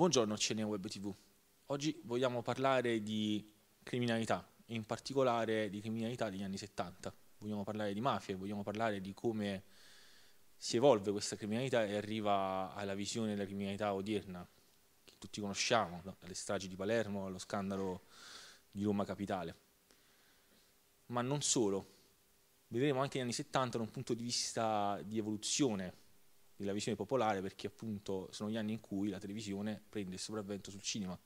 Buongiorno CNN Web TV. Oggi vogliamo parlare di criminalità, in particolare di criminalità degli anni 70. Vogliamo parlare di mafia, vogliamo parlare di come si evolve questa criminalità e arriva alla visione della criminalità odierna, che tutti conosciamo, dalle stragi di Palermo allo scandalo di Roma Capitale. Ma non solo, vedremo anche gli anni 70 da un punto di vista di evoluzione della visione popolare perché appunto sono gli anni in cui la televisione prende il sopravvento sul cinema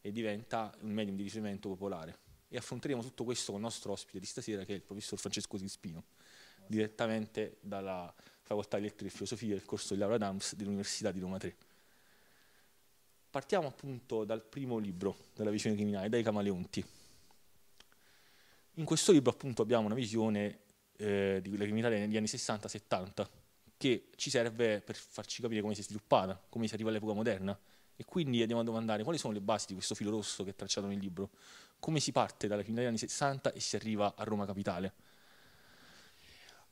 e diventa un medium di riferimento popolare. E affronteremo tutto questo con il nostro ospite di stasera che è il professor Francesco Sinspino, direttamente dalla facoltà di lettere e filosofia del corso di Laura Dams dell'Università di Roma 3. Partiamo appunto dal primo libro della visione criminale, dai Camaleonti. In questo libro appunto abbiamo una visione eh, di quella criminale negli anni 60-70 che ci serve per farci capire come si è sviluppata, come si arriva all'epoca moderna. E quindi andiamo a domandare quali sono le basi di questo filo rosso che è tracciato nel libro, come si parte dalla fine degli anni 60 e si arriva a Roma Capitale.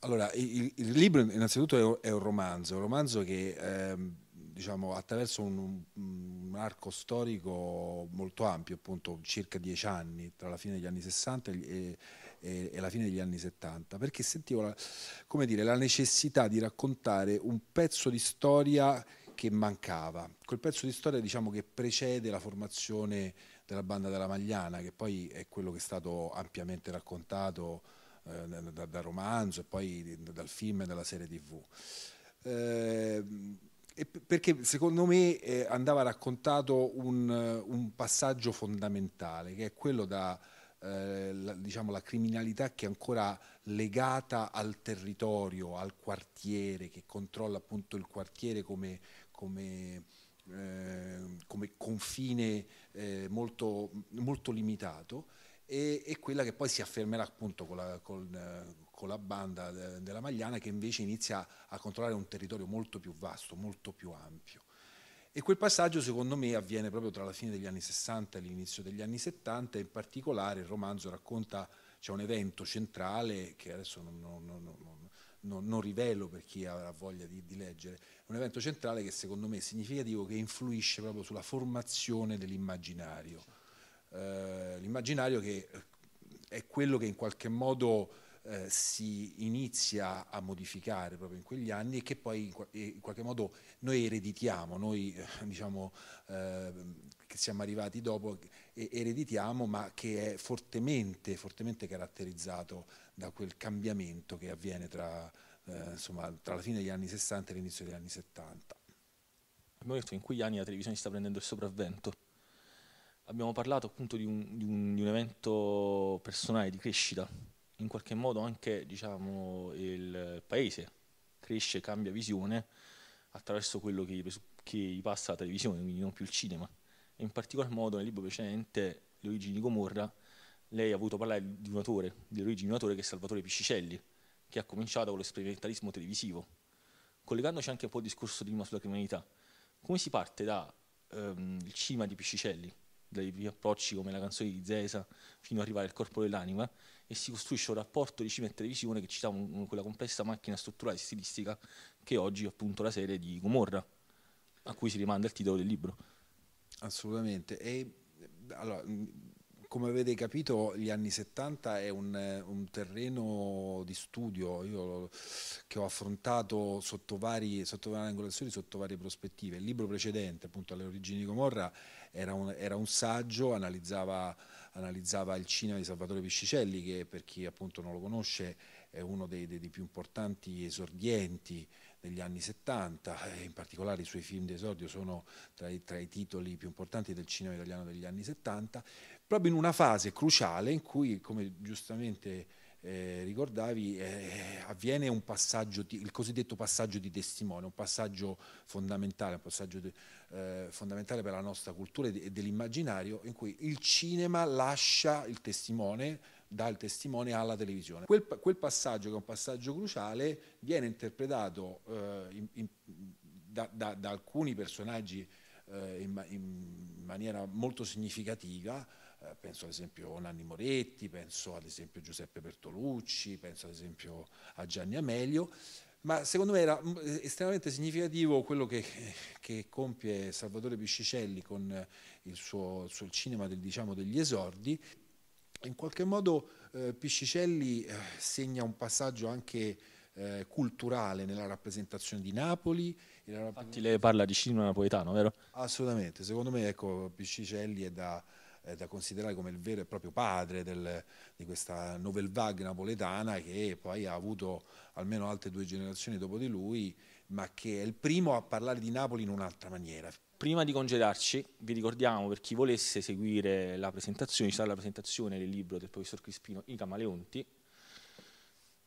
Allora, il, il libro innanzitutto è un, è un, romanzo, un romanzo che... Ehm diciamo, attraverso un, un, arco storico molto ampio, appunto circa dieci anni, tra la fine degli anni 60 e, e, e la fine degli anni 70, perché sentivo la, dire, la necessità di raccontare un pezzo di storia che mancava, quel pezzo di storia diciamo, che precede la formazione della banda della Magliana, che poi è quello che è stato ampiamente raccontato eh, dal da romanzo e poi dal film e dalla serie tv. Eh, perché secondo me eh, andava raccontato un, un, passaggio fondamentale, che è quello da eh, la, diciamo, la criminalità che è ancora legata al territorio, al quartiere, che controlla appunto il quartiere come, come, eh, come confine eh, molto, molto, limitato, e, e, quella che poi si affermerà appunto con la, con, eh, con la banda della Magliana che invece inizia a controllare un territorio molto più vasto, molto più ampio. E quel passaggio secondo me avviene proprio tra la fine degli anni 60 e l'inizio degli anni 70, in particolare il romanzo racconta, c'è un evento centrale che adesso non, non, non, non, non rivelo per chi avrà voglia di, di, leggere, un evento centrale che secondo me è significativo, che influisce proprio sulla formazione dell'immaginario. Eh, l'immaginario che eh, è quello che in qualche modo eh, si inizia a modificare proprio in quegli anni e che poi in, in qualche modo noi ereditiamo, noi eh, diciamo, eh che siamo arrivati dopo ereditiamo ma che è fortemente, fortemente caratterizzato da quel cambiamento che avviene tra, eh, insomma, tra la fine degli anni 60 e l'inizio degli anni 70. Abbiamo detto in quegli anni la televisione sta prendendo il sopravvento abbiamo parlato appunto di un, di, un, di un, evento personale di crescita in qualche modo anche diciamo, il paese cresce, cambia visione attraverso quello che, che gli passa la televisione, quindi non più il cinema. E in particolar modo nel libro precedente, Le origini di Gomorra, lei ha voluto parlare di un autore, delle origini di un autore che è Salvatore Piscicelli, che ha cominciato con lo sperimentalismo televisivo, collegandoci anche un po' al discorso prima sulla criminalità. Come si parte dal ehm, cima di Piscicelli, dai primi approcci come la canzone di Zesa, fino ad arrivare al corpo dell'anima, e si costruisce un rapporto di cinema e televisione che ci dà un, quella complessa macchina strutturale e stilistica che oggi è appunto la serie di Gomorra, a cui si rimanda il titolo del libro. Assolutamente. E allora, come avete capito gli anni 70 è un, un terreno di studio io, che ho affrontato sotto, vari, sotto varie angolazioni, sotto varie prospettive. Il libro precedente, appunto, alle origini di Comorra, era un, era un saggio, analizzava, analizzava, il cinema di Salvatore Piscicelli, che per chi appunto non lo conosce è uno dei, dei, dei più importanti esordienti degli anni 70, in particolare i suoi film di esordio sono tra i, tra i, titoli più importanti del cinema italiano degli anni 70, proprio in una fase cruciale in cui, come giustamente eh, ricordavi, eh, avviene un passaggio, il cosiddetto passaggio di testimone, un passaggio fondamentale, un passaggio de, eh, fondamentale per la nostra cultura e dell'immaginario, in cui il cinema lascia il testimone, dà il testimone alla televisione. Quel, quel passaggio, che è un passaggio cruciale, viene interpretato eh, in, in, da, da, da, alcuni personaggi eh, in, in, maniera molto significativa, eh, penso ad esempio a Nanni Moretti, penso ad esempio a Giuseppe Bertolucci, penso ad esempio a Gianni Amelio, ma secondo me era mm, estremamente significativo quello che, che compie Salvatore Piscicelli con il suo, il suo cinema del, diciamo, degli esordi. In qualche modo eh, Piscicelli eh, segna un passaggio anche eh, culturale nella rappresentazione di Napoli. Infatti lei parla di cinema napoletano, vero? Assolutamente, secondo me ecco, Piscicelli è da, è da considerare come il vero e proprio padre del, di questa novel vague napoletana che poi ha avuto almeno altre due generazioni dopo di lui, ma che è il primo a parlare di Napoli in un'altra maniera. Prima di congedarci, vi ricordiamo per chi volesse seguire la presentazione, ci sarà la presentazione del libro del professor Crispino I Camaleonti,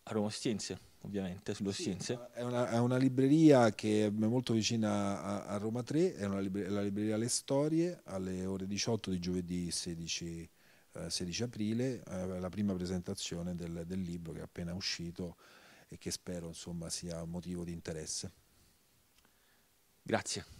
a Roma Ostiense ovviamente sullo sì, È una, è una, libreria che è molto vicina a, a Roma 3, è, libreria, è la libreria Le Storie alle ore 18 di giovedì 16, eh, 16 aprile, eh, la prima presentazione del, del, libro che è appena uscito e che spero insomma, sia motivo di interesse. Grazie.